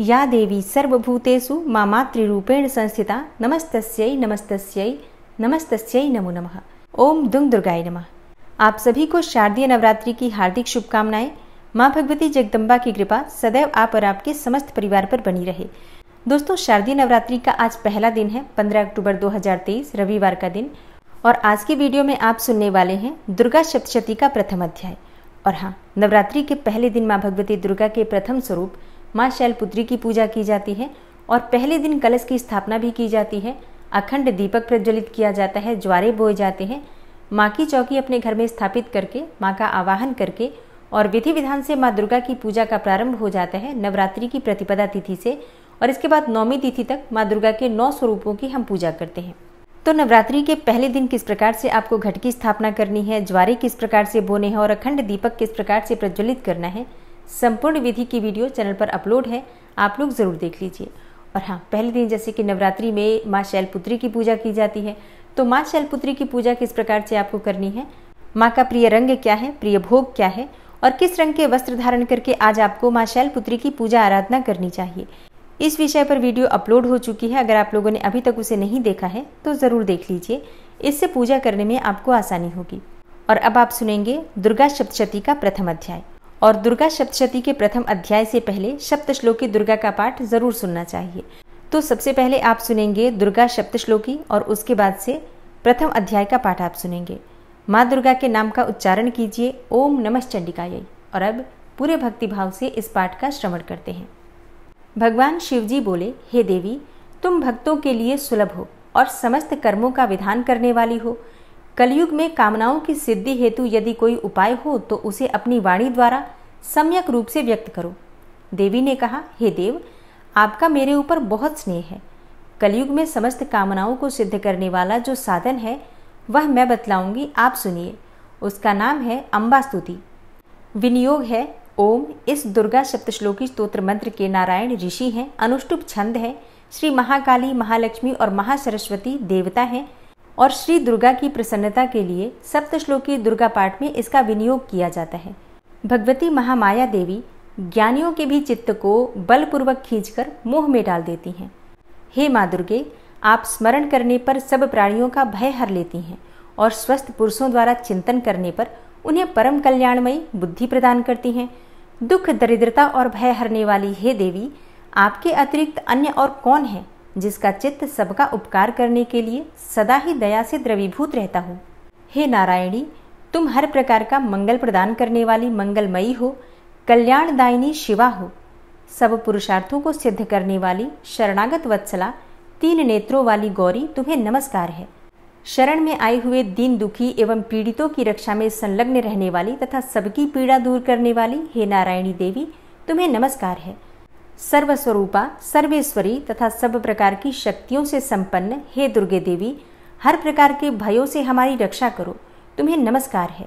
या देवी सर्वभूतेषु मातृरूपेण संस्थिता नमस्तस्यै नमस्तस्यै नमस्तस्यै नमो नमः ओम दुंग दुर्गाय नमः आप सभी को शारदीय नवरात्रि की हार्दिक शुभकामनाएं माँ भगवती जगदम्बा की कृपा सदैव आप और आपके समस्त परिवार पर बनी रहे दोस्तों शारदीय नवरात्रि का आज पहला दिन है 15 अक्टूबर 2023 रविवार का दिन और आज की वीडियो में आप सुनने वाले हैं दुर्गा सप्तशती का प्रथम अध्याय और हाँ नवरात्रि के पहले दिन माँ भगवती दुर्गा के प्रथम स्वरूप माँ शैलपुत्री की पूजा की जाती है और पहले दिन कलश की स्थापना भी की जाती है अखंड दीपक प्रज्वलित किया जाता है ज्वारे बोए जाते हैं माँ की चौकी अपने घर में स्थापित करके माँ का आवाहन करके और विधि विधान से माँ दुर्गा की पूजा का प्रारंभ हो जाता है नवरात्रि की प्रतिपदा तिथि से और इसके बाद नौमी तिथि तक माँ दुर्गा के नौ स्वरूपों की हम पूजा करते हैं तो नवरात्रि के पहले दिन किस प्रकार से आपको घट की स्थापना करनी है ज्वारे किस प्रकार से बोने हैं और अखंड दीपक किस प्रकार से प्रज्वलित करना है संपूर्ण विधि की वीडियो चैनल पर अपलोड है आप लोग ज़रूर देख लीजिए और हाँ पहले दिन जैसे कि नवरात्रि में माँ शैलपुत्री की पूजा की जाती है तो माँ शैलपुत्री की पूजा किस प्रकार से आपको करनी है माँ का प्रिय रंग क्या है प्रिय भोग क्या है और किस रंग के वस्त्र धारण करके आज आपको माँ शैलपुत्री की पूजा आराधना करनी चाहिए इस विषय पर वीडियो अपलोड हो चुकी है अगर आप लोगों ने अभी तक उसे नहीं देखा है तो ज़रूर देख लीजिए इससे पूजा करने में आपको आसानी होगी और अब आप सुनेंगे दुर्गा सप्तशती का प्रथम अध्याय और दुर्गा सप्तशती के प्रथम अध्याय से पहले सप्तश्लोकी दुर्गा का पाठ जरूर सुनना चाहिए तो सबसे पहले आप सुनेंगे दुर्गा सप्तश्लोकी और उसके बाद से प्रथम अध्याय का पाठ आप सुनेंगे माँ दुर्गा के नाम का उच्चारण कीजिए ओम नमः चंडिकायै और अब पूरे भक्तिभाव से इस पाठ का श्रवण करते हैं भगवान शिव जी बोले हे देवी तुम भक्तों के लिए सुलभ हो और समस्त कर्मों का विधान करने वाली हो कलयुग में कामनाओं की सिद्धि हेतु यदि कोई उपाय हो तो उसे अपनी वाणी द्वारा सम्यक रूप से व्यक्त करो देवी ने कहा हे देव आपका मेरे ऊपर बहुत स्नेह है कलयुग में समस्त कामनाओं को सिद्ध करने वाला जो साधन है वह मैं बतलाऊंगी आप सुनिए उसका नाम है अम्बा स्तुति विनियोग है ओम इस दुर्गा सप्तश्लोकी स्तोत्र मंत्र के नारायण ऋषि हैं अनुष्टुप छंद है श्री महाकाली महालक्ष्मी और महासरस्वती देवता हैं और श्री दुर्गा की प्रसन्नता के लिए सप्तश्लोकी दुर्गा पाठ में इसका विनियोग किया जाता है भगवती महामाया देवी ज्ञानियों के भी चित्त को बलपूर्वक खींचकर मोह में डाल देती हैं हे माँ दुर्गे आप स्मरण करने पर सब प्राणियों का भय हर लेती हैं और स्वस्थ पुरुषों द्वारा चिंतन करने पर उन्हें परम कल्याणमयी बुद्धि प्रदान करती हैं दुख दरिद्रता और भय हरने वाली हे देवी आपके अतिरिक्त अन्य और कौन है जिसका चित्त सबका उपकार करने के लिए सदा ही दया से द्रवीभूत रहता हो हे नारायणी तुम हर प्रकार का मंगल प्रदान करने वाली मंगलमयी हो कल्याणदायिनी शिवा हो सब पुरुषार्थों को सिद्ध करने वाली शरणागत वत्सला तीन नेत्रों वाली गौरी तुम्हें नमस्कार है शरण में आए हुए दीन दुखी एवं पीड़ितों की रक्षा में संलग्न रहने वाली तथा सबकी पीड़ा दूर करने वाली हे नारायणी देवी तुम्हें नमस्कार है सर्वस्वरूपा सर्वेश्वरी तथा सब प्रकार की शक्तियों से संपन्न हे दुर्गे देवी हर प्रकार के भयों से हमारी रक्षा करो तुम्हें नमस्कार है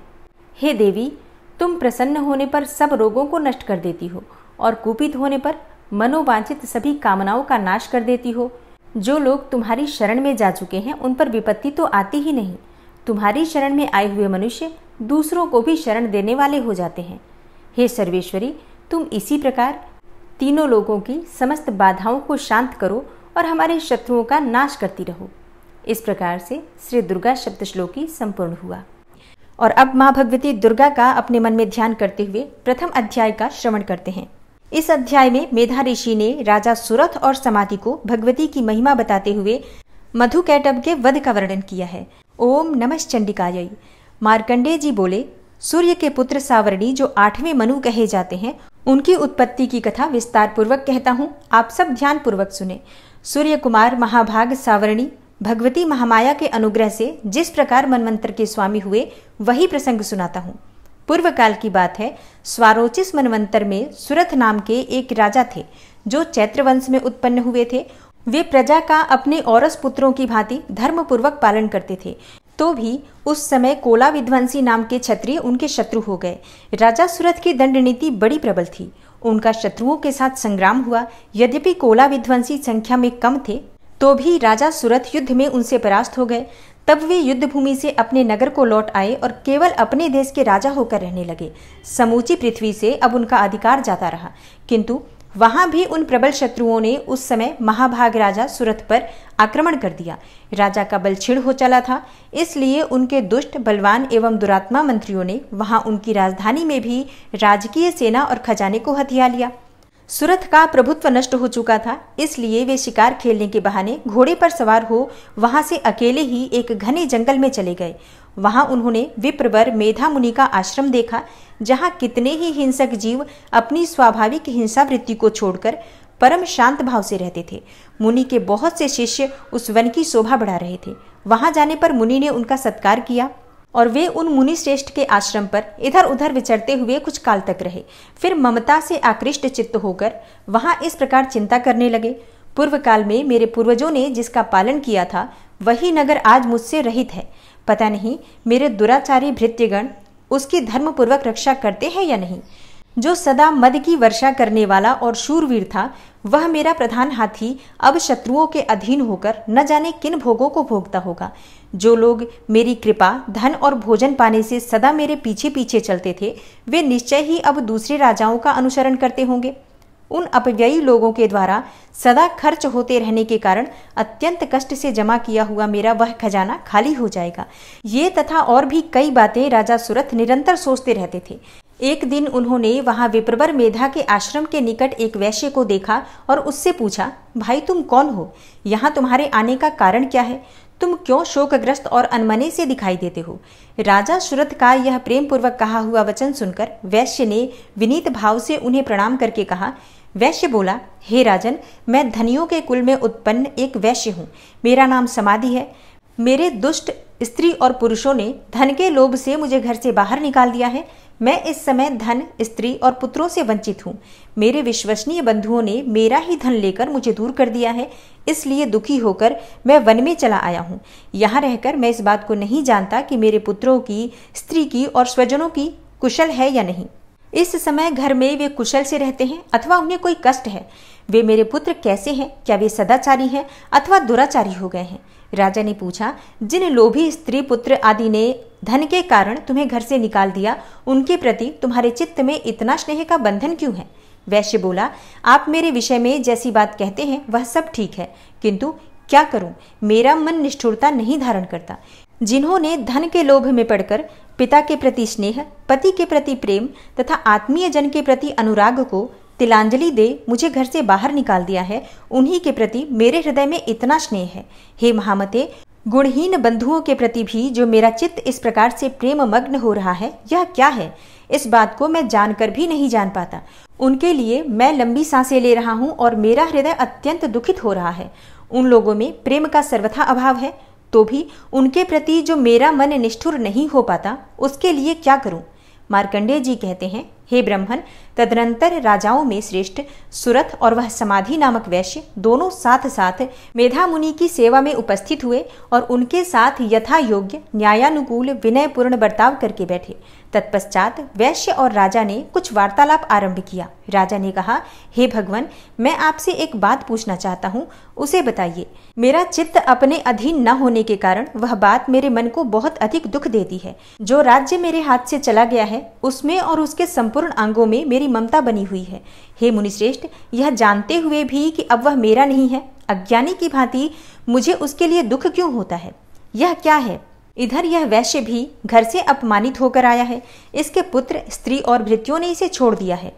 हे देवी तुम प्रसन्न होने पर सब रोगों को नष्ट कर देती हो और कुपित होने पर मनोवांछित सभी कामनाओं का नाश कर देती हो जो लोग तुम्हारी शरण में जा चुके हैं उन पर विपत्ति तो आती ही नहीं तुम्हारी शरण में आए हुए मनुष्य दूसरों को भी शरण देने वाले हो जाते हैं हे सर्वेश्वरी तुम इसी प्रकार तीनों लोगों की समस्त बाधाओं को शांत करो और हमारे शत्रुओं का नाश करती रहो इस प्रकार से श्री दुर्गा शब्द श्लोकी संपूर्ण हुआ और अब माँ भगवती दुर्गा का अपने मन में ध्यान करते हुए प्रथम अध्याय का श्रवण करते हैं इस अध्याय में मेधा ऋषि ने राजा सुरथ और समाधि को भगवती की महिमा बताते हुए मधु कैटब के वध का वर्णन किया है ओम नमश्चंडिकाय मार्कंडे जी बोले सूर्य के पुत्र सावरणी जो आठवें मनु कहे जाते हैं उनकी उत्पत्ति की कथा विस्तार पूर्वक कहता हूँ आप सब ध्यान पूर्वक सुने सूर्य कुमार महाभाग सावरणी भगवती महामाया के अनुग्रह से जिस प्रकार मनवंतर के स्वामी हुए वही प्रसंग सुनाता हूँ पूर्व काल की बात है स्वारोचिस मनवंतर में सुरथ नाम के एक राजा थे जो चैत्र वंश में उत्पन्न हुए थे वे प्रजा का अपने औरस पुत्रों की भांति धर्म पूर्वक पालन करते थे तो भी उस समय कोला विध्वंसी नाम के क्षत्रिय उनके शत्रु हो गए राजा सूरत की दंड नीति बड़ी प्रबल थी उनका शत्रुओं के साथ संग्राम हुआ यद्यपि कोला विध्वंसी संख्या में कम थे तो भी राजा सूरत युद्ध में उनसे परास्त हो गए तब वे युद्ध भूमि से अपने नगर को लौट आए और केवल अपने देश के राजा होकर रहने लगे समूची पृथ्वी से अब उनका अधिकार जाता रहा किंतु वहां भी उन प्रबल शत्रुओं ने उस समय महाभाग राजा सुरथ पर आक्रमण कर दिया राजा का बल छिड़ हो चला था इसलिए उनके दुष्ट बलवान एवं दुरात्मा मंत्रियों ने वहां उनकी राजधानी में भी राजकीय सेना और खजाने को हथिया लिया सूरत का प्रभुत्व नष्ट हो चुका था इसलिए वे शिकार खेलने के बहाने घोड़े पर सवार हो वहां से अकेले ही एक घने जंगल में चले गए वहां उन्होंने विप्रवर मेधा मुनि का आश्रम देखा जहां कितने ही हिंसक जीव अपनी स्वाभाविक हिंसा वृत्ति को छोड़कर परम शांत भाव से रहते थे मुनि के बहुत से शिष्य उस वन की शोभा बढ़ा रहे थे वहां जाने पर मुनि ने उनका सत्कार किया और वे उन मुनि श्रेष्ठ के आश्रम पर इधर उधर विचरते हुए कुछ काल तक रहे फिर ममता से आकृष्ट चित्त होकर वहां इस प्रकार चिंता करने लगे पूर्व काल में मेरे पूर्वजों ने जिसका पालन किया था वही नगर आज मुझसे रहित है पता नहीं मेरे दुराचारी भृत्यगण उसकी धर्मपूर्वक रक्षा करते हैं या नहीं जो सदा मद की वर्षा करने वाला और शूरवीर था वह मेरा प्रधान हाथी अब शत्रुओं के अधीन होकर न जाने किन भोगों को भोगता होगा जो लोग मेरी कृपा धन और भोजन पाने से सदा मेरे पीछे पीछे चलते थे वे निश्चय ही अब दूसरे राजाओं का अनुसरण करते होंगे उन अपव्ययी लोगों के द्वारा सदा खर्च होते रहने के कारण अत्यंत कष्ट से जमा किया हुआ मेरा वह खजाना खाली हो जाएगा ये तथा और भी कई बातें राजा सुरथ निरंतर सोचते रहते थे एक दिन उन्होंने वहां विप्रवर मेधा के आश्रम के निकट एक वैश्य को देखा और उससे पूछा भाई तुम कौन हो यहाँ तुम्हारे आने का कारण क्या है तुम क्यों शोकग्रस्त और अनमने से दिखाई देते हो राजा सुरत का यह प्रेम पूर्वक कहा हुआ वचन सुनकर वैश्य ने विनीत भाव से उन्हें प्रणाम करके कहा वैश्य बोला हे राजन मैं धनियों के कुल में उत्पन्न एक वैश्य हूँ मेरा नाम समाधि है मेरे दुष्ट स्त्री और पुरुषों ने धन के लोभ से मुझे घर से बाहर निकाल दिया है मैं इस समय धन स्त्री और पुत्रों से वंचित हूँ मेरे विश्वसनीय बंधुओं ने मेरा ही धन लेकर मुझे दूर कर दिया है इसलिए दुखी होकर मैं वन में चला आया हूँ यहाँ रहकर मैं इस बात को नहीं जानता कि मेरे पुत्रों की स्त्री की और स्वजनों की कुशल है या नहीं इस समय घर में वे कुशल से रहते हैं अथवा उन्हें कोई कष्ट है वे मेरे पुत्र कैसे हैं क्या वे सदाचारी हैं अथवा दुराचारी हो गए हैं राजा ने पूछा जिन लोभी स्त्री पुत्र आदि ने धन के कारण तुम्हें घर से निकाल दिया उनके प्रति तुम्हारे चित्त में इतना स्नेह का बंधन क्यों है वैश्य बोला आप मेरे विषय में जैसी बात कहते हैं वह सब ठीक है किंतु क्या करूं मेरा मन निष्ठुरता नहीं धारण करता जिन्होंने धन के लोभ में पड़कर पिता के प्रति स्नेह पति के प्रति प्रेम तथा आत्मीय जन के प्रति अनुराग को तिलांजलि दे मुझे घर से बाहर निकाल दिया है उन्हीं के प्रति मेरे हृदय में इतना स्नेह है हे महामते गुणहीन बंधुओं के प्रति भी जो मेरा चित्त इस प्रकार से प्रेम मग्न हो रहा है यह क्या है इस बात को मैं जानकर भी नहीं जान पाता उनके लिए मैं लंबी सांसें ले रहा हूँ और मेरा हृदय अत्यंत दुखित हो रहा है उन लोगों में प्रेम का सर्वथा अभाव है तो भी उनके प्रति जो मेरा मन निष्ठुर नहीं हो पाता उसके लिए क्या करूं मार्कंडेय जी कहते हैं हे ब्रह्मन तदनंतर राजाओं में श्रेष्ठ सुरथ और वह समाधि नामक वैश्य दोनों साथ साथ मेधा मुनि की सेवा में उपस्थित हुए और उनके साथ यथा योग्य न्यायानुकूल विनयपूर्ण बर्ताव करके बैठे तत्पश्चात वैश्य और राजा ने कुछ वार्तालाप आरंभ किया राजा ने कहा हे भगवान मैं आपसे एक बात पूछना चाहता हूँ उसे बताइए मेरा चित्त अपने अधीन न होने के कारण वह बात मेरे मन को बहुत अधिक दुख देती है जो राज्य मेरे हाथ से चला गया है उसमें और उसके संपूर्ण संपूर्ण अंगों में मेरी ममता बनी हुई है हे मुनिश्रेष्ठ यह जानते हुए भी कि अब वह मेरा नहीं है अज्ञानी की भांति मुझे उसके लिए दुख क्यों होता है यह क्या है इधर यह वैश्य भी घर से अपमानित होकर आया है इसके पुत्र स्त्री और भृत्यों ने इसे छोड़ दिया है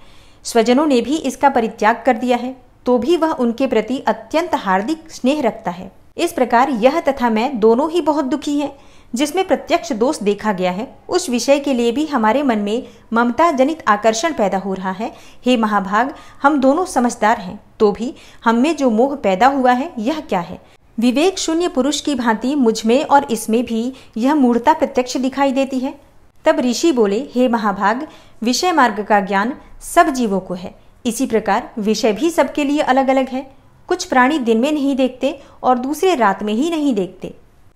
स्वजनों ने भी इसका परित्याग कर दिया है तो भी वह उनके प्रति अत्यंत हार्दिक स्नेह रखता है इस प्रकार यह तथा मैं दोनों ही बहुत दुखी हैं जिसमें प्रत्यक्ष दोष देखा गया है उस विषय के लिए भी हमारे मन में ममता जनित आकर्षण पैदा हो रहा है हे महाभाग हम दोनों समझदार हैं तो भी हम में जो मोह पैदा हुआ है यह क्या है विवेक शून्य पुरुष की भांति मुझमें और इसमें भी यह मूर्ता प्रत्यक्ष दिखाई देती है तब ऋषि बोले हे महाभाग विषय मार्ग का ज्ञान सब जीवों को है इसी प्रकार विषय भी सबके लिए अलग अलग है कुछ प्राणी दिन में नहीं देखते और दूसरे रात में ही नहीं देखते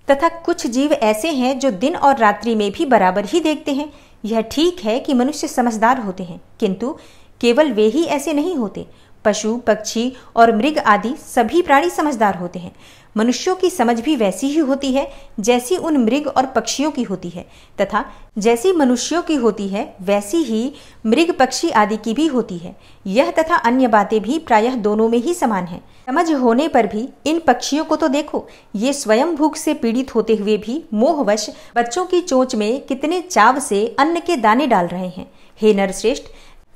तथा कुछ जीव ऐसे हैं जो दिन और रात्रि में भी बराबर ही देखते हैं यह ठीक है कि मनुष्य समझदार होते हैं किंतु केवल वे ही ऐसे नहीं होते पशु पक्षी और मृग आदि सभी प्राणी समझदार होते हैं मनुष्यों की समझ भी वैसी ही होती है जैसी उन मृग और पक्षियों की होती है तथा जैसी मनुष्यों की होती है वैसी ही मृग पक्षी आदि की भी होती है यह तथा अन्य बातें भी प्रायः दोनों में ही समान है समझ होने पर भी इन पक्षियों को तो देखो ये स्वयं भूख से पीड़ित होते हुए भी मोहवश बच्चों की चोंच में कितने चाव से अन्न के दाने डाल रहे हैं हे नरश्रेष्ठ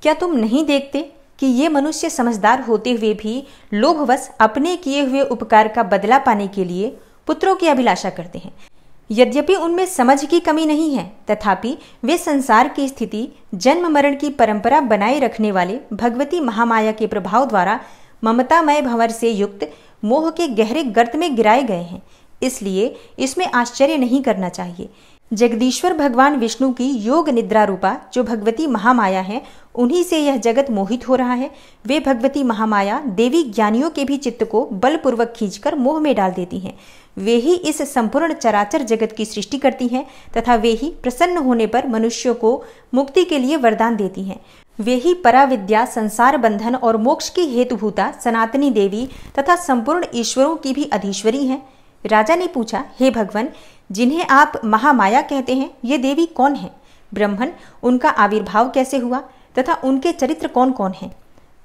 क्या तुम नहीं देखते कि ये मनुष्य समझदार होते हुए भी लोभवश अपने किए हुए उपकार का बदला पाने के लिए पुत्रों की अभिलाषा करते हैं यद्यपि उनमें समझ की कमी नहीं है तथापि वे संसार की स्थिति जन्म मरण की परंपरा बनाए रखने वाले भगवती महामाया के प्रभाव द्वारा ममतामय भंवर से युक्त मोह के गहरे गर्त में गिराए गए हैं इसलिए इसमें आश्चर्य नहीं करना चाहिए जगदीश्वर भगवान विष्णु की योग निद्रा रूपा जो भगवती महामाया है उन्हीं से यह जगत मोहित हो रहा है वे भगवती महामाया देवी ज्ञानियों के भी चित्त को बलपूर्वक खींचकर मोह में डाल देती हैं वे ही इस संपूर्ण चराचर जगत की सृष्टि करती हैं तथा वे ही प्रसन्न होने पर मनुष्यों को मुक्ति के लिए वरदान देती हैं वे ही पराविद्या संसार बंधन और मोक्ष की हेतुभूता सनातनी देवी तथा संपूर्ण ईश्वरों की भी अधीश्वरी हैं राजा ने पूछा हे भगवान जिन्हें आप महामाया कहते हैं ये देवी कौन है ब्रह्मन उनका आविर्भाव कैसे हुआ तथा उनके चरित्र कौन कौन हैं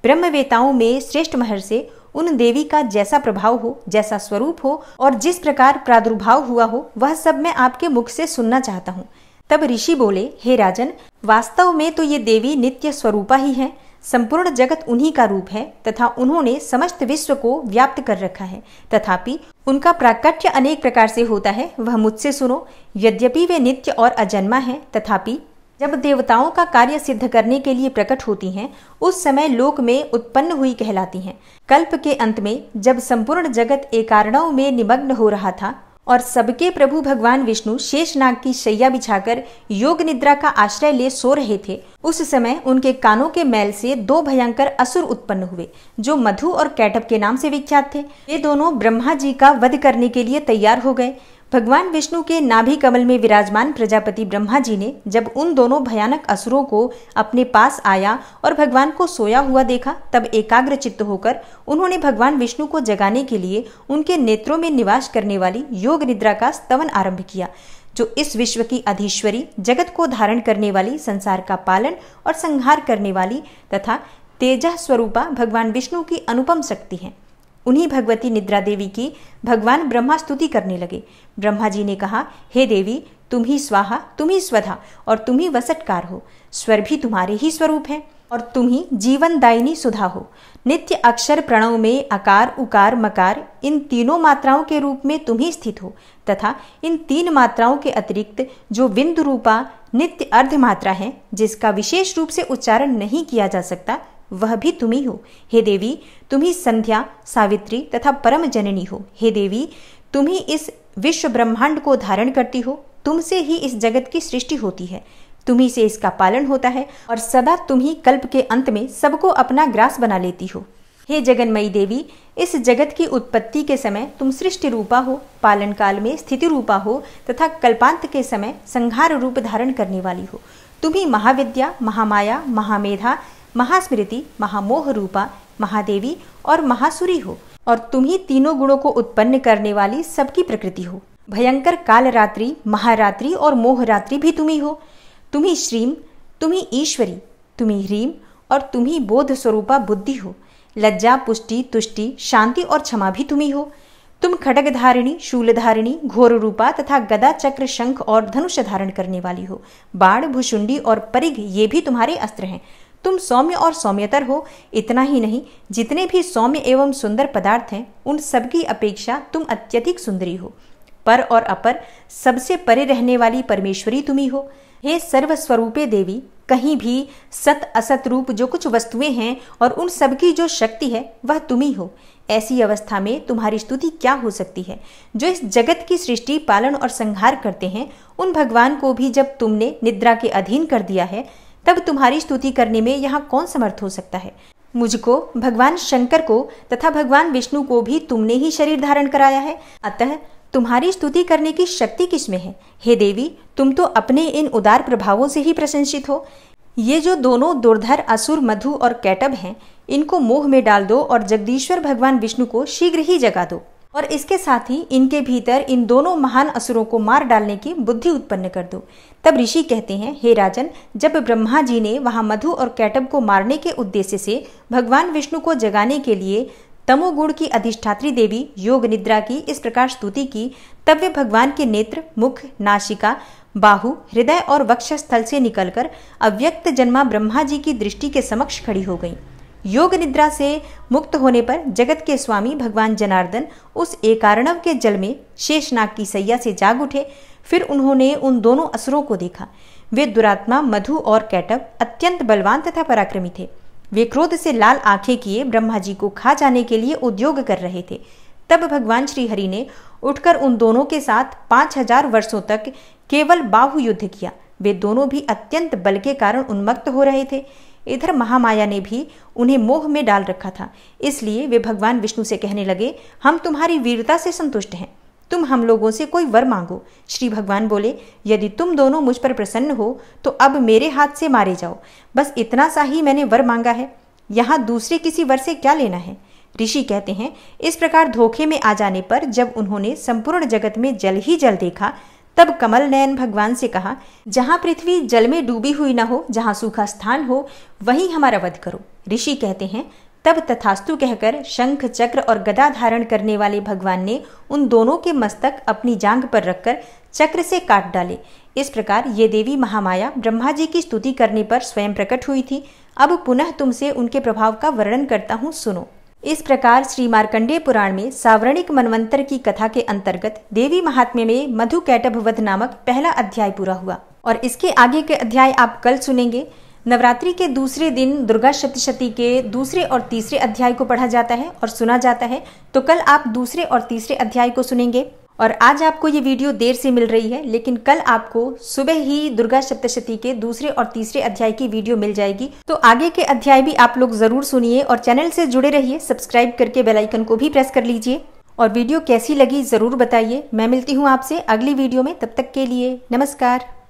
ब्रह्मवेताओं में श्रेष्ठ महर्षि उन देवी का जैसा प्रभाव हो जैसा स्वरूप हो और जिस प्रकार प्रादुर्भाव हुआ हो वह सब मैं आपके मुख से सुनना चाहता हूँ तब ऋषि बोले हे राजन वास्तव में तो ये देवी नित्य स्वरूपा ही है संपूर्ण जगत उन्हीं का रूप है तथा उन्होंने समस्त विश्व को व्याप्त कर रखा है तथापि उनका प्राकट्य अनेक प्रकार से होता है वह मुझसे सुनो यद्यपि वे नित्य और अजन्मा हैं तथापि जब देवताओं का कार्य सिद्ध करने के लिए प्रकट होती हैं उस समय लोक में उत्पन्न हुई कहलाती हैं कल्प के अंत में जब संपूर्ण जगत एकारणों में निमग्न हो रहा था और सबके प्रभु भगवान विष्णु शेषनाग की शैया बिछाकर योग निद्रा का आश्रय ले सो रहे थे उस समय उनके कानों के मैल से दो भयंकर असुर उत्पन्न हुए जो मधु और कैटअप के नाम से विख्यात थे ये दोनों ब्रह्मा जी का वध करने के लिए तैयार हो गए भगवान विष्णु के नाभि कमल में विराजमान प्रजापति ब्रह्मा जी ने जब उन दोनों भयानक असुरों को अपने पास आया और भगवान को सोया हुआ देखा तब एकाग्र चित्त होकर उन्होंने भगवान विष्णु को जगाने के लिए उनके नेत्रों में निवास करने वाली योग निद्रा का स्तवन आरंभ किया जो इस विश्व की अधीश्वरी जगत को धारण करने वाली संसार का पालन और संहार करने वाली तथा तेजह स्वरूपा भगवान विष्णु की अनुपम शक्ति है उन्हीं भगवती निद्रा देवी की भगवान ब्रह्मा स्तुति करने लगे ब्रह्मा जी ने कहा हे देवी तुम ही स्वाहा तुम ही स्वधा और तुम ही वसटकार हो स्वर भी तुम्हारे ही स्वरूप है और तुम ही जीवनदायिनी सुधा हो नित्य अक्षर प्रणव में आकार उकार मकार इन तीनों मात्राओं के रूप में तुम ही स्थित हो तथा इन तीन मात्राओं के अतिरिक्त जो बिंदु रूपा नित्य अर्ध मात्रा है जिसका विशेष रूप से उच्चारण नहीं किया जा सकता वह भी तुम ही हो हे देवी तुम्ही संध्या सावित्री तथा परम जननी हो हे देवी तुम्ही इस विश्व ब्रह्मांड को धारण करती हो तुमसे ही इस जगत की सृष्टि होती है तुम्ही से इसका पालन होता है और सदा तुम्ही कल्प के अंत में सबको अपना ग्रास बना लेती हो हे जगन्मयी देवी इस जगत की उत्पत्ति के समय तुम सृष्टि रूपा हो पालन काल में स्थिति रूपा हो तथा कल्पांत के समय संहार रूप धारण करने वाली हो तुम्ही महाविद्या महामाया महामेधा महास्मृति महामोह रूपा महादेवी और महासुरी हो और तुम ही तीनों गुणों को उत्पन्न करने वाली सबकी प्रकृति हो भयंकर कालरात्रि महारात्रि और मोहरात्रि भी तुम्ही हो तुम्ही श्रीम तुम्ही ईश्वरी तुम्ही ह्रीम और तुम्ही बोध स्वरूपा बुद्धि हो लज्जा पुष्टि तुष्टि शांति और क्षमा भी तुम्ही हो तुम खड़ग शूल शूलधारिणी घोर रूपा तथा गदा चक्र शंख और धनुष धारण करने वाली हो बाण भुषुंडी और परिघ ये भी तुम्हारे अस्त्र हैं तुम सौम्य और सौम्यतर हो इतना ही नहीं जितने भी सौम्य एवं सुंदर पदार्थ हैं उन सबकी अपेक्षा तुम अत्यधिक सुंदरी हो पर और अपर सबसे परे रहने वाली परमेश्वरी तुम्ही हो हे सर्वस्वरूपे देवी कहीं भी सत असत रूप जो कुछ वस्तुएं हैं और उन सबकी जो शक्ति है वह तुम्ही हो ऐसी अवस्था में तुम्हारी स्तुति क्या हो सकती है जो इस जगत की सृष्टि पालन और संहार करते हैं उन भगवान को भी जब तुमने निद्रा के अधीन कर दिया है तब तुम्हारी स्तुति करने में यहाँ कौन समर्थ हो सकता है मुझको भगवान शंकर को तथा भगवान विष्णु को भी तुमने ही शरीर धारण कराया है अतः तुम्हारी स्तुति करने की शक्ति किसमें है हे देवी तुम तो अपने इन उदार प्रभावों से ही प्रशंसित हो ये जो दोनों दुर्धर असुर मधु और कैटब हैं इनको मोह में डाल दो और जगदीश्वर भगवान विष्णु को शीघ्र ही जगा दो और इसके साथ ही इनके भीतर इन दोनों महान असुरों को मार डालने की बुद्धि उत्पन्न कर दो तब ऋषि कहते हैं हे राजन जब ब्रह्मा जी ने वहां मधु और कैटब को मारने के उद्देश्य से भगवान विष्णु को जगाने के लिए तमोगुण की अधिष्ठात्री देवी योग निद्रा की इस प्रकार स्तुति की तब वे भगवान के नेत्र मुख नाशिका बाहु हृदय और वक्षस्थल से निकलकर अव्यक्त जन्मा ब्रह्मा जी की दृष्टि के समक्ष खड़ी हो गईं योग निद्रा से मुक्त होने पर जगत के स्वामी भगवान जनार्दन उस एकारणव के जल में शेषनाग की सैया से जाग उठे फिर उन्होंने उन दोनों असुरों को देखा वे दुरात्मा मधु और कैटव अत्यंत बलवान तथा पराक्रमी थे वे क्रोध से लाल आंखें किए ब्रह्मा जी को खा जाने के लिए उद्योग कर रहे थे तब भगवान श्री हरि ने उठकर उन दोनों के साथ पांच हजार वर्षों तक केवल बाहु युद्ध किया वे दोनों भी अत्यंत बल के कारण उन्मक्त हो रहे थे इधर महामाया ने भी उन्हें मोह में डाल रखा था इसलिए वे भगवान विष्णु से कहने लगे हम तुम्हारी वीरता से संतुष्ट हैं तुम हम लोगों से कोई वर मांगो श्री भगवान बोले यदि तुम दोनों मुझ पर प्रसन्न हो तो अब मेरे हाथ से मारे जाओ बस इतना सा ही मैंने वर मांगा है यहाँ दूसरे किसी वर से क्या लेना है ऋषि कहते हैं इस प्रकार धोखे में आ जाने पर जब उन्होंने संपूर्ण जगत में जल ही जल देखा तब कमल नयन भगवान से कहा जहाँ पृथ्वी जल में डूबी हुई न हो जहाँ सूखा स्थान हो वहीं हमारा वध करो ऋषि कहते हैं तब तथास्तु कहकर शंख चक्र और गदा धारण करने वाले भगवान ने उन दोनों के मस्तक अपनी जांग पर रखकर चक्र से काट डाले इस प्रकार ये देवी महामाया ब्रह्मा जी की स्तुति करने पर स्वयं प्रकट हुई थी अब पुनः तुमसे उनके प्रभाव का वर्णन करता हूँ सुनो इस प्रकार श्री मार्कंडेय पुराण में सावरणिक मनवंतर की कथा के अंतर्गत देवी महात्म्य में मधु कैटभ वध नामक पहला अध्याय पूरा हुआ और इसके आगे के अध्याय आप कल सुनेंगे नवरात्रि के दूसरे दिन दुर्गा सप्तशती के दूसरे और तीसरे अध्याय को पढ़ा जाता है और सुना जाता है तो कल आप दूसरे और तीसरे अध्याय को सुनेंगे और आज आपको ये वीडियो देर से मिल रही है लेकिन कल आपको सुबह ही दुर्गा सप्तशती के दूसरे और तीसरे अध्याय की वीडियो मिल जाएगी तो आगे के अध्याय भी आप लोग जरूर सुनिए और चैनल से जुड़े रहिए सब्सक्राइब करके बेलाइकन को भी प्रेस कर लीजिए और वीडियो कैसी लगी जरूर बताइए मैं मिलती हूँ आपसे अगली वीडियो में तब तक के लिए नमस्कार